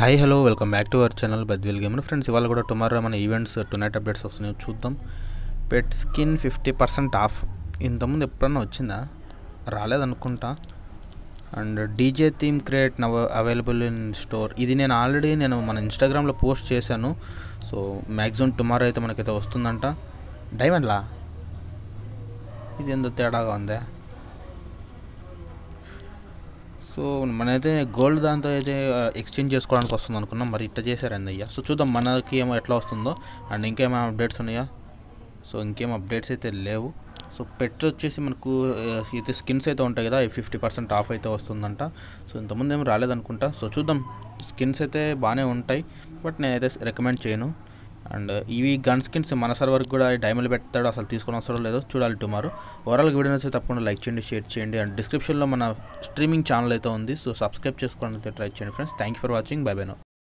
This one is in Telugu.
hi hello welcome back to our channel బద్వీల్ గేమ్ ఫ్రెండ్స్ ఇవాళ కూడా టుమారో మన ఈవెంట్స్ టునైట్ అప్డేట్స్ వస్తున్నాయి చూద్దాం pet skin fifty percent off ఇంతకుముందు ఎప్పుడన్నా వచ్చిందా రాలేదనుకుంటా అండ్ డీజే థీమ్ క్రియేట్ నవ అవైలబుల్ ఇన్ స్టోర్ ఇది నేను ఆల్రెడీ నేను మన ఇన్స్టాగ్రామ్లో పోస్ట్ చేశాను సో మ్యాక్సిమం టుమారో అయితే మనకైతే వస్తుందంట డైమండ్లా ఇది ఎంతో తేడాగా ఉందా సో మనైతే గోల్డ్ దాంతో అయితే ఎక్స్చేంజ్ చేసుకోవడానికి వస్తుంది అనుకున్నాం మరి ఇట్లా చేశారండి అయ్యా సో చూద్దాం మనకి ఏమో ఎట్లా వస్తుందో అండ్ ఇంకేమైనా అప్డేట్స్ ఉన్నాయా సో ఇంకేం అప్డేట్స్ అయితే లేవు సో పెట్స్ వచ్చేసి మనకు అయితే స్కిన్స్ అయితే ఉంటాయి కదా ఫిఫ్టీ పర్సెంట్ ఆఫ్ అయితే వస్తుందంట సో ఇంతకుముందు ఏమి రాలేదనుకుంటా సో చూద్దాం స్కిన్స్ అయితే బాగానే ఉంటాయి బట్ నేనైతే రికమెండ్ చేయను అండ్ ఇవి గన్ స్కిన్స్ మన సర్వర్కి కూడా డైమండ్ పెడతాడు అసలు తీసుకొని వస్తాడో లేదో చూడాలి టుమారో ఓవరాల్ వీడియో నచ్చితే తప్పకుండా లైక్ చేయండి షేర్ చేయండి అండ్ డిస్క్రిప్షన్లో మన స్ట్రీమింగ్ ఛానల్ అయితే ఉంది సో సబ్స్క్రైబ్ చేసుకోవడానికి ట్రై చేయండి friends thank for watching bye bye no